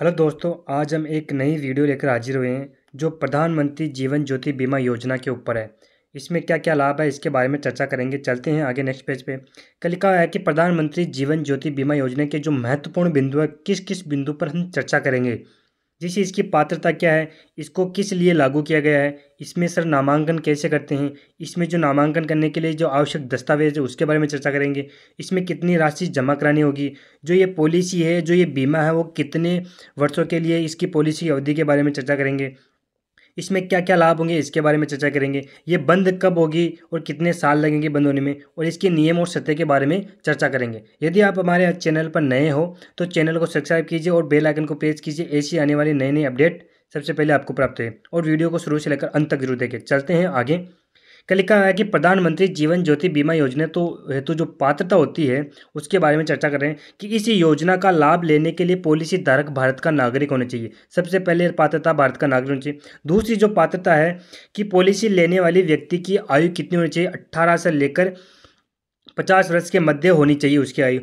hello दोस्तों आज हम एक नई वीडियो लेकर हाजिर हुए हैं जो प्रधानमंत्री जीवन ज्योति बीमा योजना के ऊपर है इसमें क्या क्या लाभ है इसके बारे में चर्चा करेंगे चलते हैं आगे नेक्स्ट पेज पे कल लिखा है कि प्रधानमंत्री जीवन ज्योति बीमा योजना के जो महत्वपूर्ण बिंदु है किस किस बिंदु पर हम चर्चा करेंगे जैसे इसकी पात्रता क्या है इसको किस लिए लागू किया गया है इसमें सर नामांकन कैसे करते हैं इसमें जो नामांकन करने के लिए जो आवश्यक दस्तावेज है उसके बारे में चर्चा करेंगे इसमें कितनी राशि जमा करानी होगी जो ये पॉलिसी है जो ये बीमा है वो कितने वर्षों के लिए इसकी पॉलिसी अवधि के बारे में चर्चा करेंगे इसमें क्या क्या लाभ होंगे इसके बारे में चर्चा करेंगे ये बंद कब होगी और कितने साल लगेंगे बंद होने में और इसके नियम और सत्य के बारे में चर्चा करेंगे यदि आप हमारे चैनल पर नए हो तो चैनल को सब्सक्राइब कीजिए और बेल आइकन को प्रेस कीजिए ऐसी आने वाली नई नई अपडेट सबसे पहले आपको प्राप्त है और वीडियो को शुरू से लेकर अंत तक जरूर देखें चलते हैं आगे क्या लिखा है कि प्रधानमंत्री जीवन ज्योति बीमा योजना तो हेतु जो पात्रता होती है उसके बारे में चर्चा कर रहे हैं कि इस योजना का लाभ लेने के लिए पॉलिसी धारक भारत का नागरिक होना चाहिए सबसे पहले पात्रता भारत का नागरिक होना चाहिए दूसरी जो पात्रता है कि पॉलिसी लेने वाली व्यक्ति की आयु कितनी होनी चाहिए अट्ठारह से लेकर पचास वर्ष के मध्य होनी चाहिए उसकी आयु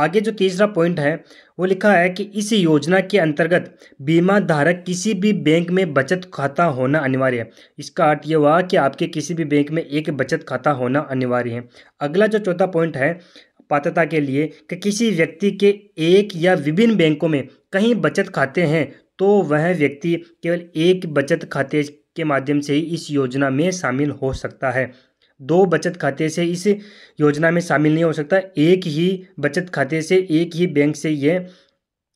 आगे जो तीसरा पॉइंट है वो लिखा है कि इस योजना के अंतर्गत बीमा धारक किसी भी बैंक में बचत खाता होना अनिवार्य है इसका अर्थ ये हुआ कि आपके किसी भी बैंक में एक बचत खाता होना अनिवार्य है अगला जो चौथा पॉइंट है पात्रता के लिए कि किसी व्यक्ति के एक या विभिन्न बैंकों में कहीं बचत खाते हैं तो वह व्यक्ति केवल एक बचत खाते के माध्यम से ही इस योजना में शामिल हो सकता है दो बचत खाते से इस योजना में शामिल नहीं हो सकता एक ही बचत खाते से एक ही बैंक से यह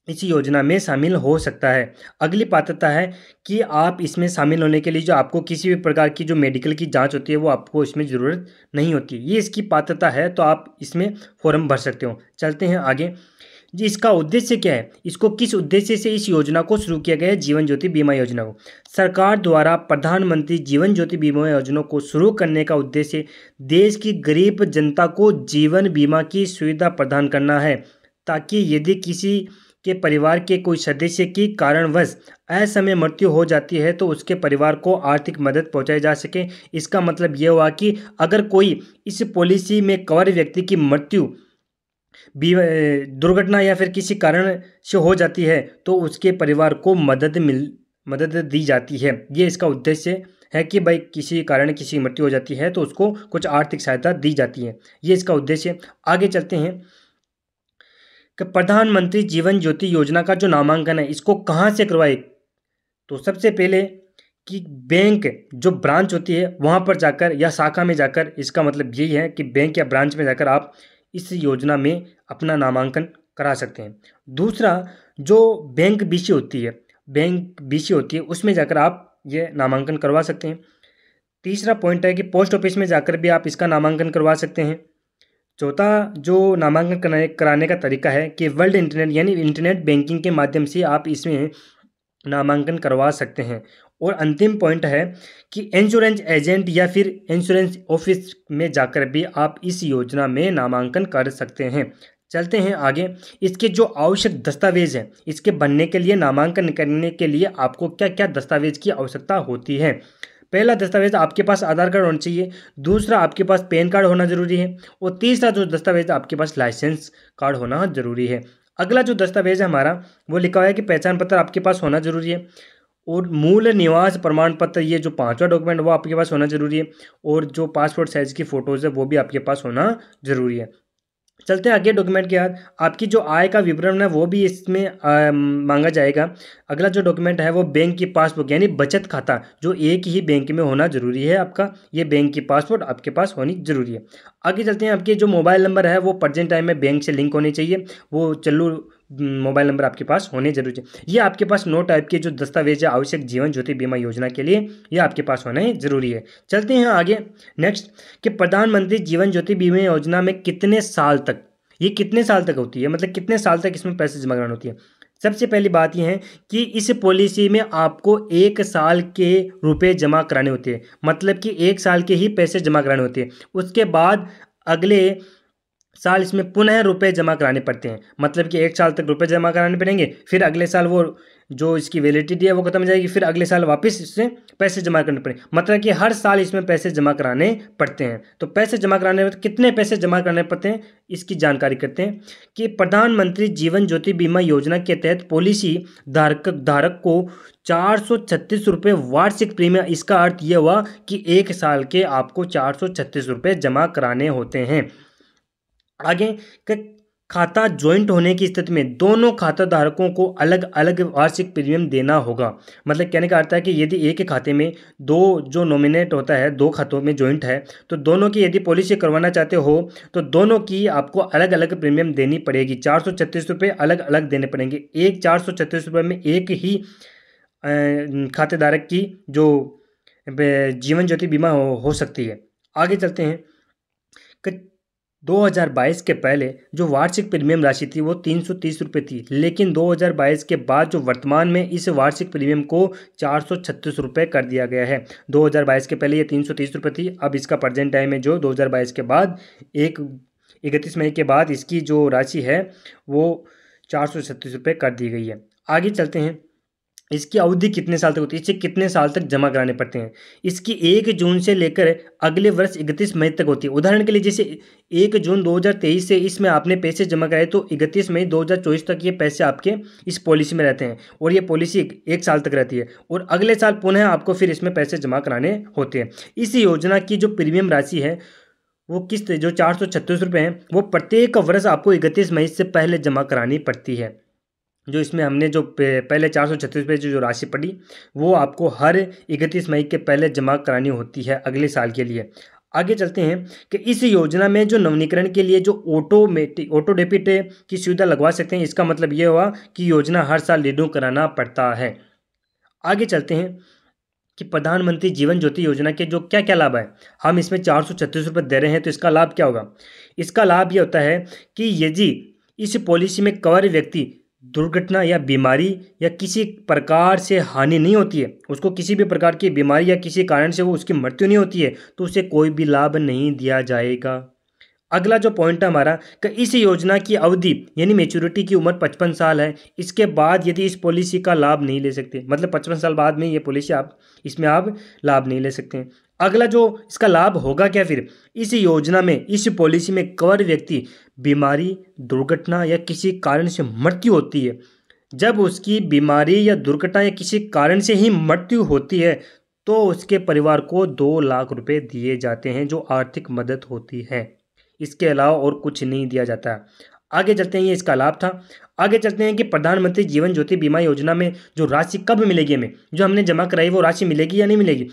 इस योजना में शामिल हो सकता है अगली पात्रता है कि आप इसमें शामिल होने के लिए जो आपको किसी भी प्रकार की जो मेडिकल की जांच होती है वो आपको इसमें ज़रूरत नहीं होती ये इसकी पात्रता है तो आप इसमें फॉर्म भर सकते हो चलते हैं आगे जी इसका उद्देश्य क्या है इसको किस उद्देश्य से इस योजना को शुरू किया गया है जीवन ज्योति बीमा योजना को सरकार द्वारा प्रधानमंत्री जीवन ज्योति बीमा योजना को शुरू करने का उद्देश्य देश की गरीब जनता को जीवन बीमा की सुविधा प्रदान करना है ताकि यदि किसी के परिवार के कोई सदस्य की कारणवश असमय मृत्यु हो जाती है तो उसके परिवार को आर्थिक मदद पहुंचाई जा सके इसका मतलब यह हुआ कि अगर कोई इस पॉलिसी में कवर व्यक्ति की मृत्यु दुर्घटना या फिर किसी कारण से हो जाती है तो उसके परिवार को मदद मिल मदद दी जाती है ये इसका उद्देश्य है कि भाई किसी कारण किसी मृत्यु हो जाती है तो उसको कुछ आर्थिक सहायता दी जाती है ये इसका उद्देश्य आगे चलते हैं कि प्रधानमंत्री जीवन ज्योति योजना का जो नामांकन है इसको कहाँ से करवाए तो सबसे पहले कि बैंक जो ब्रांच होती है वहाँ पर जाकर या शाखा में जाकर इसका मतलब यही है कि बैंक या ब्रांच में जाकर आप इस योजना में अपना नामांकन करा सकते हैं दूसरा जो बैंक बी होती है बैंक बी होती है उसमें जाकर आप ये नामांकन करवा सकते हैं तीसरा पॉइंट है कि पोस्ट ऑफिस में जाकर भी आप इसका नामांकन करवा सकते हैं चौथा जो नामांकन कराने का तरीका है कि वर्ल्ड इंटरनेट यानी इंटरनेट बैंकिंग के माध्यम से आप इसमें नामांकन करवा सकते हैं और अंतिम पॉइंट है कि इंश्योरेंस एजेंट या फिर इंश्योरेंस ऑफिस में जाकर भी आप इस योजना में नामांकन कर सकते हैं चलते हैं आगे इसके जो आवश्यक दस्तावेज हैं इसके बनने के लिए नामांकन करने के लिए आपको क्या क्या दस्तावेज की आवश्यकता होती है पहला दस्तावेज आपके पास आधार कार्ड होना चाहिए दूसरा आपके पास पैन कार्ड होना जरूरी है और तीसरा जो दस्तावेज आपके पास लाइसेंस कार्ड होना जरूरी है अगला जो दस्तावेज है हमारा वो लिखा हुआ है कि पहचान पत्र आपके पास होना जरूरी है और मूल निवास प्रमाण पत्र ये जो पांचवा डॉक्यूमेंट वो आपके पास होना जरूरी है और जो पासपोर्ट साइज की फ़ोटोज़ है वो भी आपके पास होना जरूरी है चलते हैं आगे डॉक्यूमेंट के बाद आपकी जो आय का विवरण है वो भी इसमें आ, मांगा जाएगा अगला जो डॉक्यूमेंट है वो बैंक की पासपोर्ट यानी बचत खाता जो एक ही बैंक में होना जरूरी है आपका ये बैंक की पासपोर्ट आपके पास होनी जरूरी है आगे चलते हैं आपके जो मोबाइल नंबर है वो प्रजेंट टाइम में बैंक से लिंक होने चाहिए वो चलू मोबाइल नंबर आपके पास होने जरूरी है ये आपके पास नो टाइप के जो दस्तावेज है आवश्यक जीवन ज्योति बीमा योजना के लिए ये आपके पास होने जरूरी है चलते हैं आगे नेक्स्ट कि प्रधानमंत्री जीवन ज्योति बीमा योजना में कितने साल तक ये कितने साल तक होती है मतलब कितने साल तक इसमें पैसे जमा कराना होती है सबसे पहली बात यह है कि इस पॉलिसी में आपको एक साल के रुपए जमा कराने होते हैं मतलब कि एक साल के ही पैसे जमा कराने होते हैं उसके बाद अगले साल इसमें पुनः रुपए जमा कराने पड़ते हैं मतलब कि एक साल तक रुपए जमा कराने पड़ेंगे फिर अगले साल वो जो इसकी वैलिडिटी है वो खत्म हो जाएगी फिर अगले साल वापस इससे पैसे जमा करने पड़े मतलब कि हर साल इसमें पैसे जमा कराने पड़ते हैं तो पैसे जमा कराने में कितने पैसे जमा कराने पड़ते हैं इसकी जानकारी करते हैं कि प्रधानमंत्री जीवन ज्योति बीमा योजना के तहत पॉलिसी धारक धारक को चार सौ छत्तीस रुपये वार्षिक प्रीमियम इसका अर्थ यह हुआ कि एक साल के आपको चार सौ छत्तीस रुपये जमा कराने होते हैं आगे खाता ज्वाइंट होने की स्थिति में दोनों खाता धारकों को अलग अलग वार्षिक प्रीमियम देना होगा मतलब कहने का अर्थ है कि यदि एक ही खाते में दो जो नॉमिनेट होता है दो खातों में ज्वाइंट है तो दोनों की यदि पॉलिसी करवाना चाहते हो तो दोनों की आपको अलग अलग प्रीमियम देनी पड़ेगी चार सौ छत्तीस रुपये अलग अलग देने पड़ेंगे एक चार सौ छत्तीस रुपये में एक ही खातेधारक की जो जीवन ज्योति बीमा हो, हो सकती है आगे चलते हैं 2022 के पहले जो वार्षिक प्रीमियम राशि थी वो तीन सौ थी लेकिन 2022 के बाद जो वर्तमान में इस वार्षिक प्रीमियम को चार सौ कर दिया गया है 2022 के पहले ये तीन सौ थी अब इसका प्रजेंट टाइम है जो 2022 के बाद एक इकतीस मई के बाद इसकी जो राशि है वो चार सौ कर दी गई है आगे चलते हैं इसकी अवधि कितने साल तक होती है इसे कितने साल तक जमा कराने पड़ते हैं इसकी एक जून से लेकर अगले वर्ष इकतीस मई तक होती है उदाहरण के लिए जैसे एक जून 2023 से इसमें आपने पैसे जमा कराए तो इकतीस मई 2024 तक ये पैसे आपके इस पॉलिसी में रहते हैं और ये पॉलिसी एक साल तक रहती है और अगले साल पुनः आपको फिर इसमें पैसे जमा कराने होते हैं इस योजना की जो प्रीमियम राशि है वो किस्त जो चार सौ छत्तीस रुपये हैं वो प्रत्येक वर्ष आपको इकतीस मई से पहले जमा करानी पड़ती है जो इसमें हमने जो पहले चार सौ छत्तीस रुपये जो राशि पड़ी वो आपको हर इकतीस मई के पहले जमा करानी होती है अगले साल के लिए आगे चलते हैं कि इस योजना में जो नवनीकरण के लिए जो ऑटोमेटिक ऑटो डेबिट की सुविधा लगवा सकते हैं इसका मतलब ये हुआ कि योजना हर साल रिन्यू कराना पड़ता है आगे चलते हैं कि प्रधानमंत्री जीवन ज्योति योजना के जो क्या क्या लाभ है हम इसमें चार सौ छत्तीस रुपये दे रहे हैं तो इसका लाभ क्या होगा इसका लाभ ये होता है कि यदि इस पॉलिसी में कवर व्यक्ति दुर्घटना या बीमारी या किसी प्रकार से हानि नहीं होती है उसको किसी भी प्रकार की बीमारी या किसी कारण से वो उसकी मृत्यु नहीं होती है तो उसे कोई भी लाभ नहीं दिया जाएगा अगला जो पॉइंट है हमारा कि इस योजना की अवधि यानी मेच्योरिटी की उम्र 55 साल है इसके बाद यदि इस पॉलिसी का लाभ नहीं ले सकते मतलब 55 साल बाद में ये पॉलिसी आप इसमें आप लाभ नहीं ले सकते अगला जो इसका लाभ होगा क्या फिर इस योजना में इस पॉलिसी में कवर व्यक्ति बीमारी दुर्घटना या किसी कारण से मृत्यु होती है जब उसकी बीमारी या दुर्घटना या किसी कारण से ही मृत्यु होती है तो उसके परिवार को दो लाख रुपए दिए जाते हैं जो आर्थिक मदद होती है इसके अलावा और कुछ नहीं दिया जाता है आगे चलते हैं ये इसका लाभ था आगे चलते हैं कि प्रधानमंत्री जीवन ज्योति बीमा योजना में जो राशि कब मिलेगी हमें जो हमने जमा कराई वो राशि मिलेगी या नहीं मिलेगी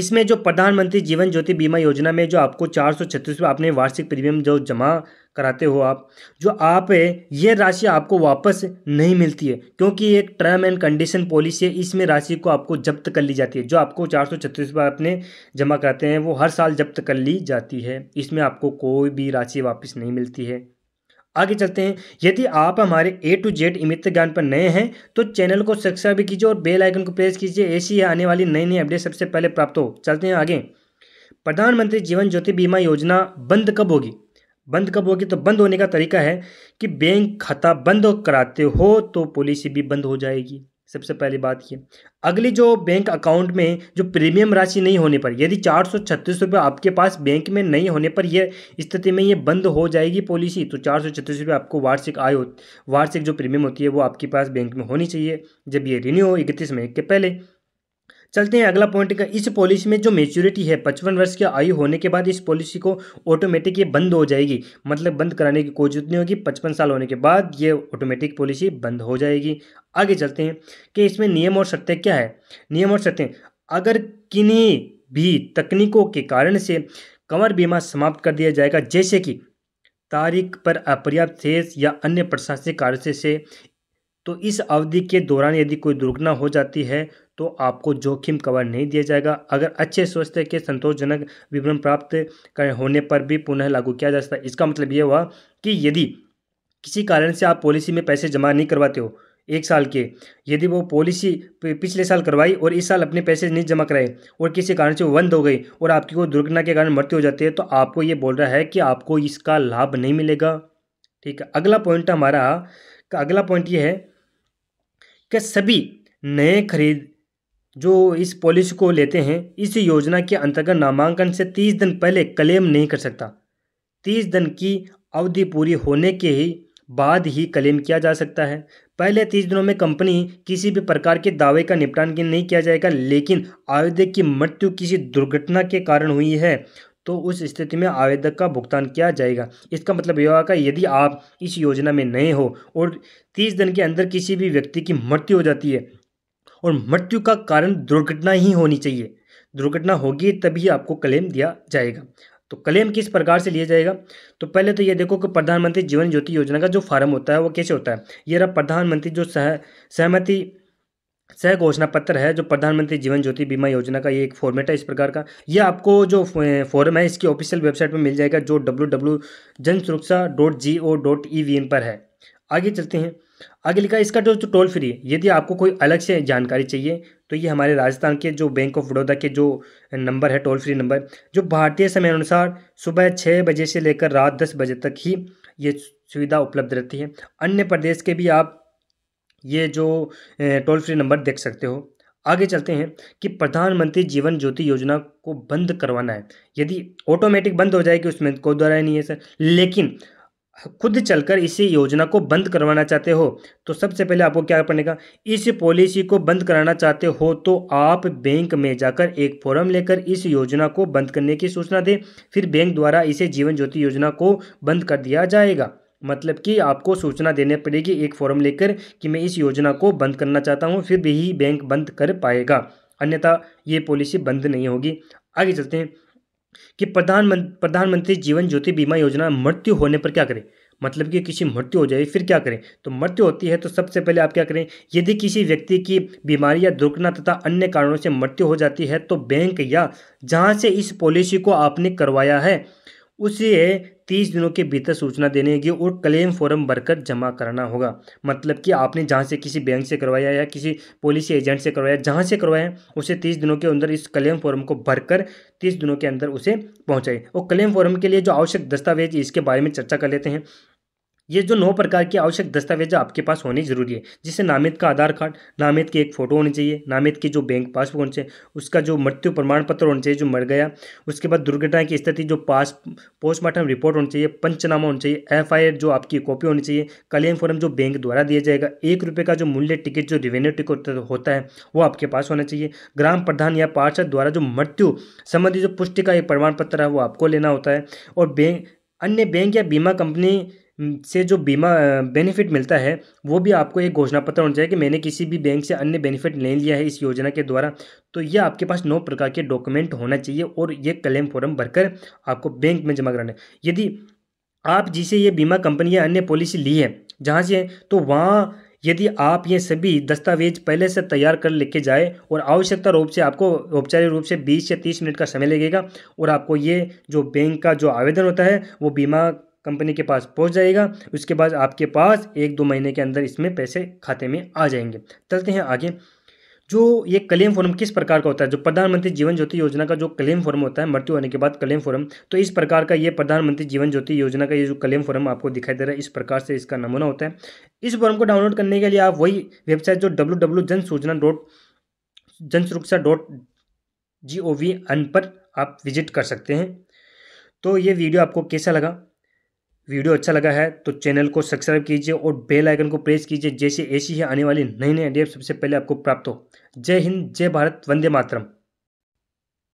इसमें जो प्रधानमंत्री जीवन ज्योति बीमा योजना में जो आपको चार सौ छत्तीस रुपये अपने वार्षिक प्रीमियम जो जमा कराते हो आप जो आप ये राशि आपको वापस नहीं मिलती है क्योंकि एक टर्म एंड कंडीशन पॉलिसी है इसमें राशि को आपको जब्त कर ली जाती है जो आपको चार सौ छत्तीस रुपये अपने जमा कराते हैं वो हर साल जब्त कर ली जाती है इसमें आपको कोई भी राशि वापस नहीं मिलती है आगे चलते हैं यदि आप हमारे ए टू जेड इमित्र ज्ञान पर नए हैं तो चैनल को सब्सक्राइब भी कीजिए और बेल आइकन को प्रेस कीजिए ऐसी आने वाली नई नई अपडेट सबसे पहले प्राप्त हो चलते हैं आगे प्रधानमंत्री जीवन ज्योति बीमा योजना बंद कब होगी बंद कब होगी तो बंद होने का तरीका है कि बैंक खाता बंद कराते हो तो पॉलिसी भी बंद हो जाएगी सबसे पहली बात ये अगली जो बैंक अकाउंट में जो प्रीमियम राशि नहीं होने पर यदि चार सौ छत्तीस रुपये आपके पास बैंक में नहीं होने पर यह स्थिति में ये बंद हो जाएगी पॉलिसी तो चार सौ छत्तीस रुपये आपको वार्षिक आय वार्षिक जो प्रीमियम होती है वो आपके पास बैंक में होनी चाहिए जब ये रिन्यू हो इकतीस मई के पहले चलते हैं अगला पॉइंट का इस पॉलिसी में जो मेच्योरिटी है पचपन वर्ष की आयु होने के बाद इस पॉलिसी को ऑटोमेटिक ये बंद हो जाएगी मतलब बंद कराने की कोई जरूरत नहीं होगी पचपन साल होने के बाद ये ऑटोमेटिक पॉलिसी बंद हो जाएगी आगे चलते हैं कि इसमें नियम और सत्य क्या है नियम और सत्य अगर किन्हीं भी तकनीकों के कारण से कंवर बीमा समाप्त कर दिया जाएगा जैसे कि तारीख पर अपर्याप्त शेष या अन्य प्रशासनिक कार्य से तो इस अवधि के दौरान यदि कोई दुर्घटना हो जाती है तो आपको जोखिम कवर नहीं दिया जाएगा अगर अच्छे स्वास्थ्य के संतोषजनक विवरण प्राप्त होने पर भी पुनः लागू किया जा सकता है इसका मतलब ये हुआ कि यदि किसी कारण से आप पॉलिसी में पैसे जमा नहीं करवाते हो एक साल के यदि वो पॉलिसी पिछले साल करवाई और इस साल अपने पैसे नहीं जमा कराए और किसी कारण से वो बंद हो गई और आपकी वो दुर्घटना के कारण मृत्यु हो जाती है तो आपको ये बोल रहा है कि आपको इसका लाभ नहीं मिलेगा ठीक है अगला पॉइंट हमारा का अगला पॉइंट ये है कि सभी नए खरीद जो इस पॉलिसी को लेते हैं इस योजना के अंतर्गत नामांकन से तीस दिन पहले क्लेम नहीं कर सकता तीस दिन की अवधि पूरी होने के ही बाद ही क्लेम किया जा सकता है पहले तीस दिनों में कंपनी किसी भी प्रकार के दावे का निपटान नहीं किया जाएगा लेकिन आवेदक की मृत्यु किसी दुर्घटना के कारण हुई है तो उस स्थिति में आवेदक का भुगतान किया जाएगा इसका मतलब यह होगा यदि आप इस योजना में नए हो और तीस दिन के अंदर किसी भी व्यक्ति की मृत्यु हो जाती है और मृत्यु का कारण दुर्घटना ही होनी चाहिए दुर्घटना होगी तभी आपको क्लेम दिया जाएगा तो क्लेम किस प्रकार से लिया जाएगा तो पहले तो ये देखो कि प्रधानमंत्री जीवन ज्योति योजना का जो फार्म होता है वो कैसे होता है ये रहा प्रधानमंत्री जो सह सहमति सह घोषणा पत्र है जो प्रधानमंत्री जीवन ज्योति बीमा योजना का ये एक फॉर्मेट है इस प्रकार का ये आपको जो फॉर्म है इसकी ऑफिशियल वेबसाइट पर मिल जाएगा जो W W Jan Suraksha dot G O dot E V N पर है आगे चलते हैं आगे लिखा है इसका जो टोल फ्री यदि आपको कोई अलग से जानकारी चाहिए तो ये हमारे राजस्थान के जो बैंक ऑफ बड़ौदा के जो नंबर है टोल फ्री नंबर जो भारतीय समय अनुसार सुबह छः बजे से लेकर रात दस बजे तक ही ये सुविधा उपलब्ध रहती है अन्य प्रदेश के भी आप ये जो टोल फ्री नंबर देख सकते हो आगे चलते हैं कि प्रधानमंत्री जीवन ज्योति योजना को बंद करवाना है यदि ऑटोमेटिक बंद हो जाएगी उसमें कोई दोहराया नहीं है सर लेकिन खुद चलकर इसी योजना को बंद करवाना चाहते हो तो सबसे पहले आपको क्या पड़ेगा इस पॉलिसी को बंद कराना चाहते हो तो आप बैंक में जाकर एक फॉर्म लेकर इस योजना को बंद करने की सूचना दें फिर बैंक द्वारा इसे जीवन ज्योति योजना को बंद कर दिया जाएगा मतलब कि आपको सूचना देने पड़ेगी एक फॉर्म लेकर कि मैं इस योजना को बंद करना चाहता हूँ फिर भी बैंक बंद कर पाएगा अन्यथा ये पॉलिसी बंद नहीं होगी आगे चलते हैं कि प्रधान प्रधानमंत्री जीवन ज्योति बीमा योजना मृत्यु होने पर क्या करें मतलब कि किसी मृत्यु हो जाए फिर क्या करें तो मृत्यु होती है तो सबसे पहले आप क्या करें यदि किसी व्यक्ति की बीमारी या दुर्घटना तथा अन्य कारणों से मृत्यु हो जाती है तो बैंक या जहाँ से इस पॉलिसी को आपने करवाया है उसे तीस दिनों के भीतर सूचना देने की और क्लेम फॉर्म भरकर जमा करना होगा मतलब कि आपने जहाँ से किसी बैंक से करवाया या किसी पॉलिसी एजेंट से करवाया जहाँ से करवाया उसे तीस दिनों के अंदर इस क्लेम फॉर्म को भरकर तीस दिनों के अंदर उसे पहुँचाए और क्लेम फॉर्म के लिए जो आवश्यक दस्तावेज इसके बारे में चर्चा कर लेते हैं ये जो नौ प्रकार के आवश्यक दस्तावेज आपके पास होने जरूरी है जिसे नामित का आधार कार्ड नामित की एक फ़ोटो होनी चाहिए नामित की जो बैंक पासबुक होनी चाहिए उसका जो मृत्यु प्रमाण पत्र होना चाहिए जो मर गया उसके बाद दुर्घटना की स्थिति जो पास पोस्टमार्टम रिपोर्ट होनी चाहिए पंचनामा होना चाहिए एफ जो आपकी कॉपी होनी चाहिए क्लेम फॉर्म जो बैंक द्वारा दिया जाएगा एक रुपये का जो मूल्य टिकट जो रिवेन्यू टिकट होता है वो आपके पास होना चाहिए ग्राम प्रधान या पार्षद द्वारा जो मृत्यु संबंधी जो पुष्टि का एक प्रमाण पत्र है वो आपको लेना होता है और बैंक अन्य बैंक या बीमा कंपनी से जो बीमा बेनिफिट मिलता है वो भी आपको एक घोषणा पत्र होना चाहिए कि मैंने किसी भी बैंक से अन्य बेनिफिट ले लिया है इस योजना के द्वारा तो ये आपके पास नौ प्रकार के डॉक्यूमेंट होना चाहिए और ये क्लेम फॉर्म भरकर आपको बैंक में जमा कराना है यदि आप जिसे ये बीमा कंपनी या अन्य पॉलिसी ली है जहाँ से तो वहाँ यदि आप ये सभी दस्तावेज पहले से तैयार कर लेके जाए और आवश्यकता रूप से आपको औपचारिक रूप से 20 से 30 मिनट का समय लगेगा और आपको ये जो बैंक का जो आवेदन होता है वो बीमा कंपनी के पास पहुंच जाएगा उसके बाद आपके पास एक दो महीने के अंदर इसमें पैसे खाते में आ जाएंगे चलते हैं आगे जो ये क्लेम फॉर्म किस प्रकार का होता है जो प्रधानमंत्री जीवन ज्योति योजना का जो क्लेम फॉर्म होता है मृत्यु होने के बाद क्लेम फॉर्म तो इस प्रकार का ये प्रधानमंत्री जीवन ज्योति योजना का ये जो क्लेम फॉर्म आपको दिखाई दे रहा है इस प्रकार से इसका नमूना होता है इस फॉर्म को डाउनलोड करने के लिए आप वही वेबसाइट जो डब्ल्यू डब्ल्यू जन सूचना dot Jan Suraksha dot G O V N पर आप विजिट कर सकते हैं तो ये वीडियो आपको कैसा लगा वीडियो अच्छा लगा है तो चैनल को सब्सक्राइब कीजिए और बेल आइकन को प्रेस कीजिए जैसे ऐसी ही आने वाली नई नई अपडेट सबसे पहले आपको प्राप्त हो जय हिंद जय भारत वंदे मातरम